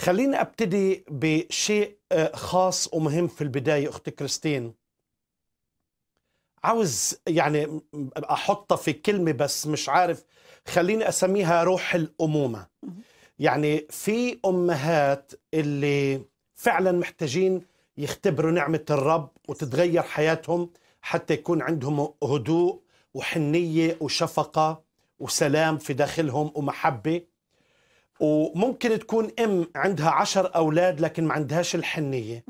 خليني ابتدي بشيء آه، خاص ومهم في البدايه أختي كريستين عاوز يعني احطها في كلمه بس مش عارف خليني اسميها روح الامومه يعني في امهات اللي فعلا محتاجين يختبروا نعمه الرب وتتغير حياتهم حتى يكون عندهم هدوء وحنيه وشفقه وسلام في داخلهم ومحبه وممكن تكون ام عندها عشر اولاد لكن ما عندهاش الحنيه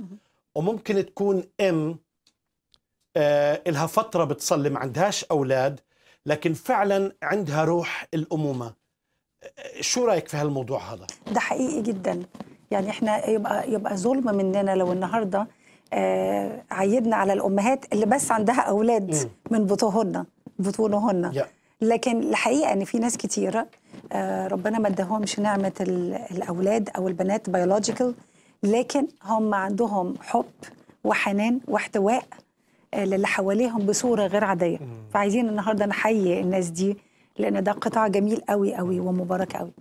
وممكن تكون ام آه لها فتره بتصلي ما عندهاش اولاد لكن فعلا عندها روح الامومه آه، شو رايك في هالموضوع هذا ده حقيقي جدا يعني احنا يبقى يبقى ظلم مننا لو النهارده آه عيدنا على الامهات اللي بس عندها اولاد م. من بطونهن بطونهن yeah. لكن الحقيقه ان في ناس كتيره آه، ربنا ما اداهمش نعمه الاولاد او البنات بيولوجيكال لكن هم عندهم حب وحنان واحتواء آه، للي حواليهم بصوره غير عاديه فعايزين النهارده نحيي الناس دي لان ده قطاع جميل قوي قوي ومبارك قوي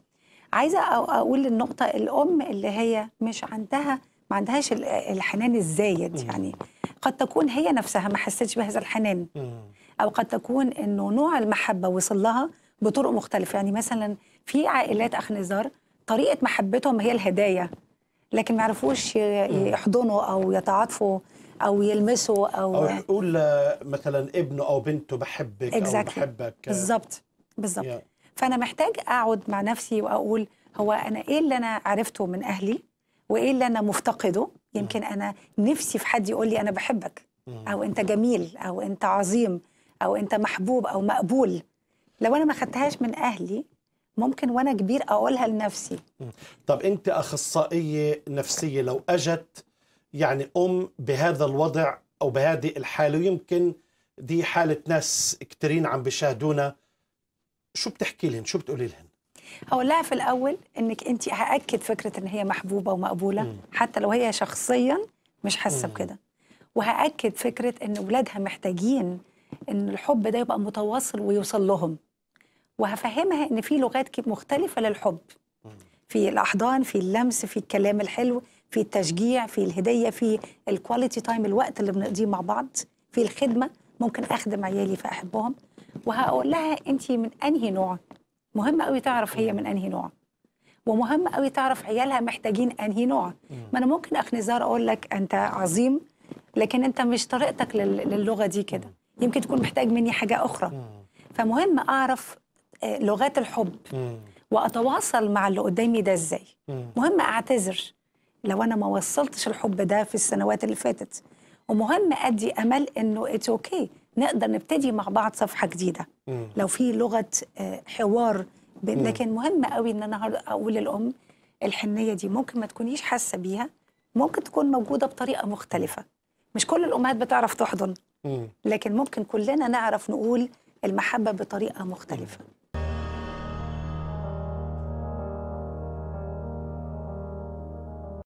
عايزه اقول النقطه الام اللي هي مش عندها ما عندهاش الحنان الزايد يعني قد تكون هي نفسها ما حستش بهذا الحنان او قد تكون انه نوع المحبه وصل لها بطرق مختلفه يعني مثلا في عائلات اخ نزار طريقه محبتهم هي الهدايا لكن ما يعرفوش يحضنوا او يتعاطفوا او يلمسوا او او يقول مثلا ابنه او بنته بحبك exactly. او بحبك بالظبط بالظبط yeah. فانا محتاج اقعد مع نفسي واقول هو انا ايه اللي انا عرفته من اهلي وايه اللي انا مفتقده يمكن انا نفسي في حد يقول لي انا بحبك او انت جميل او انت عظيم او انت محبوب او مقبول لو انا ما خدتهاش من اهلي ممكن وانا كبير اقولها لنفسي طب انت اخصائيه نفسيه لو اجت يعني ام بهذا الوضع او بهذه الحاله ويمكن دي حاله ناس كثيرين عم بيشاهدونا شو بتحكي لهم شو بتقولي لهم هقول لها في الاول انك انت هاكد فكره ان هي محبوبه ومقبوله م. حتى لو هي شخصيا مش حاسه بكده وهاكد فكره ان اولادها محتاجين ان الحب ده يبقى متواصل ويوصل لهم وهفهمها ان في لغات مختلفه للحب في الاحضان في اللمس في الكلام الحلو في التشجيع في الهديه في الكواليتي تايم الوقت اللي بنقضيه مع بعض في الخدمه ممكن اخدم عيالي فاحبهم وهقول لها انت من انهي نوع مهم قوي تعرف هي من انهي نوع ومهم قوي تعرف عيالها محتاجين انهي نوع ما انا ممكن اخنزار اقول لك انت عظيم لكن انت مش طريقتك للغه دي كده يمكن تكون محتاج مني حاجه اخرى فمهم اعرف آه، لغات الحب واتواصل مع اللي قدامي ده ازاي مهم اعتذر لو انا ما وصلتش الحب ده في السنوات اللي فاتت ومهم ادي امل انه اتس اوكي okay. نقدر نبتدي مع بعض صفحه جديده مم. لو في لغه آه، حوار لكن مهم قوي ان انا اقول للام الحنيه دي ممكن ما تكونيش حاسه بيها ممكن تكون موجوده بطريقه مختلفه مش كل الامهات بتعرف تحضن لكن ممكن كلنا نعرف نقول المحبه بطريقه مختلفه